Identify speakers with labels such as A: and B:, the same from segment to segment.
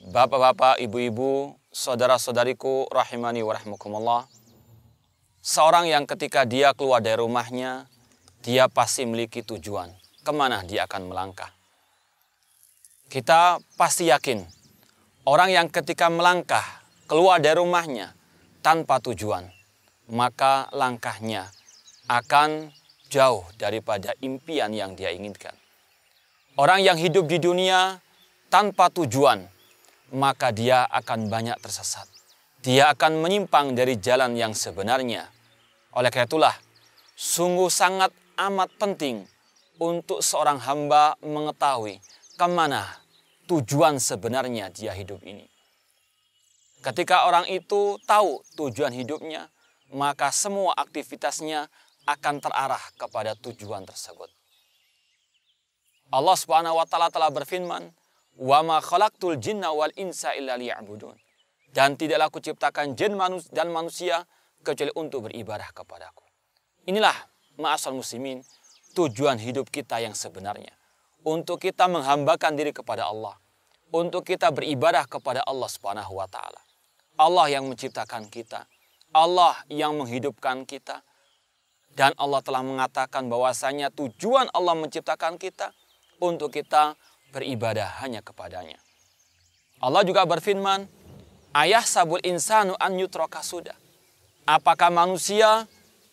A: Bapak-bapak, ibu-ibu, saudara-saudariku rahimani wa rahmukumullah. Seorang yang ketika dia keluar dari rumahnya, dia pasti memiliki tujuan. Kemana dia akan melangkah. Kita pasti yakin, orang yang ketika melangkah, keluar dari rumahnya, tanpa tujuan, maka langkahnya akan jauh daripada impian yang dia inginkan. Orang yang hidup di dunia tanpa tujuan, maka dia akan banyak tersesat. Dia akan menyimpang dari jalan yang sebenarnya. Oleh karena itulah, sungguh sangat amat penting untuk seorang hamba mengetahui kemana tujuan sebenarnya dia hidup ini. Ketika orang itu tahu tujuan hidupnya, maka semua aktivitasnya akan terarah kepada tujuan tersebut. Allah Subhanahu wa taala telah berfirman, Wa ma khalaqtul jinna wal insa illa liya'budun. Dan tidaklah aku ciptakan jin manus dan manusia kecuali untuk beribadah kepadaku. Inilah ma'asal muslimin tujuan hidup kita yang sebenarnya. Untuk kita menghambakan diri kepada Allah. Untuk kita beribadah kepada Allah subhanahu wa ta'ala. Allah yang menciptakan kita. Allah yang menghidupkan kita. Dan Allah telah mengatakan bahwasanya tujuan Allah menciptakan kita untuk kita beribadah hanya kepadanya. Allah juga berfirman, Ayah sabul insanu an yutroka sudah. Apakah manusia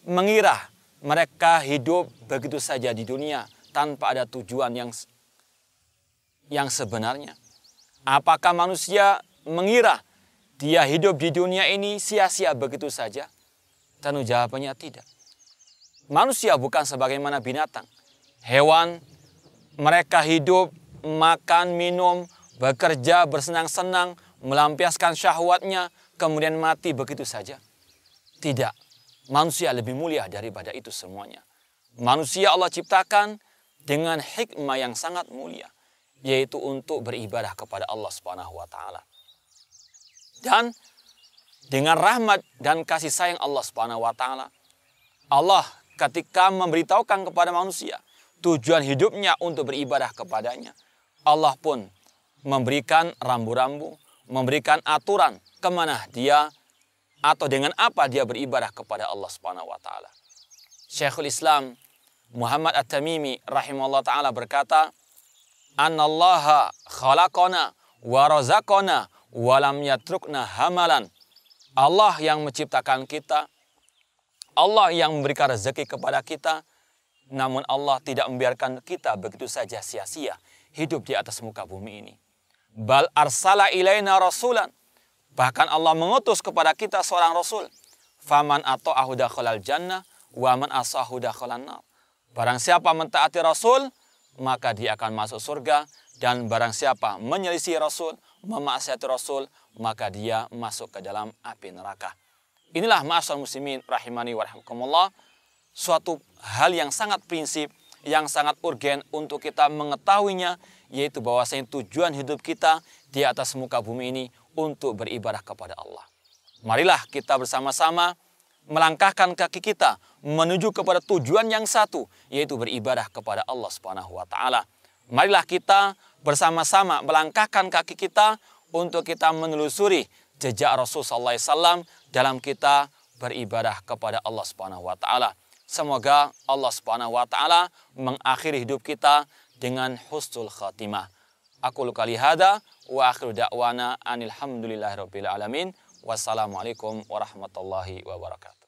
A: mengira mereka hidup begitu saja di dunia tanpa ada tujuan yang yang sebenarnya? Apakah manusia mengira dia hidup di dunia ini sia-sia begitu saja? Tentu jawabannya tidak. Manusia bukan sebagaimana binatang. Hewan mereka hidup makan, minum, bekerja, bersenang-senang, melampiaskan syahwatnya, kemudian mati begitu saja? Tidak. Manusia lebih mulia daripada itu semuanya. Manusia Allah ciptakan dengan hikmah yang sangat mulia, yaitu untuk beribadah kepada Allah Subhanahu wa taala. Dan dengan rahmat dan kasih sayang Allah Subhanahu wa taala, Allah ketika memberitahukan kepada manusia tujuan hidupnya untuk beribadah kepadanya, Allah pun memberikan rambu-rambu, memberikan aturan kemana dia atau dengan apa dia beribadah kepada Allah Subhanahu wa taala. Syekhul Islam Muhammad At-Tamimi rahimahullah taala berkata, "Annallaha khalaqana wa razaqana wa lam yatrukna hamalan." Allah yang menciptakan kita, Allah yang memberikan rezeki kepada kita, namun Allah tidak membiarkan kita begitu saja sia-sia hidup di atas muka bumi ini. Bal arsala ilaina rasulan. Bahkan Allah mengutus kepada kita seorang rasul. Faman atau ahuda kholal jannah, waman asahu dakholan nar. Barang siapa mentaati Rasul, maka dia akan masuk surga. Dan barang siapa menyelisih Rasul, memaksiati Rasul, maka dia masuk ke dalam api neraka. Inilah masa muslimin rahimani wa rahimakumullah suatu hal yang sangat prinsip, yang sangat urgen untuk kita mengetahuinya, yaitu bahwa tujuan hidup kita di atas muka bumi ini untuk beribadah kepada Allah. Marilah kita bersama-sama melangkahkan kaki kita menuju kepada tujuan yang satu, yaitu beribadah kepada Allah Subhanahu wa taala. Marilah kita bersama-sama melangkahkan kaki kita untuk kita menelusuri jejak Rasul sallallahu alaihi wasallam dalam kita beribadah kepada Allah Subhanahu wa taala. Semoga Allah Subhanahu wa taala mengakhiri hidup kita dengan husnul khatimah. Aku luka lihada wa akhiru da'wana anil Wassalamualaikum warahmatullahi wabarakatuh.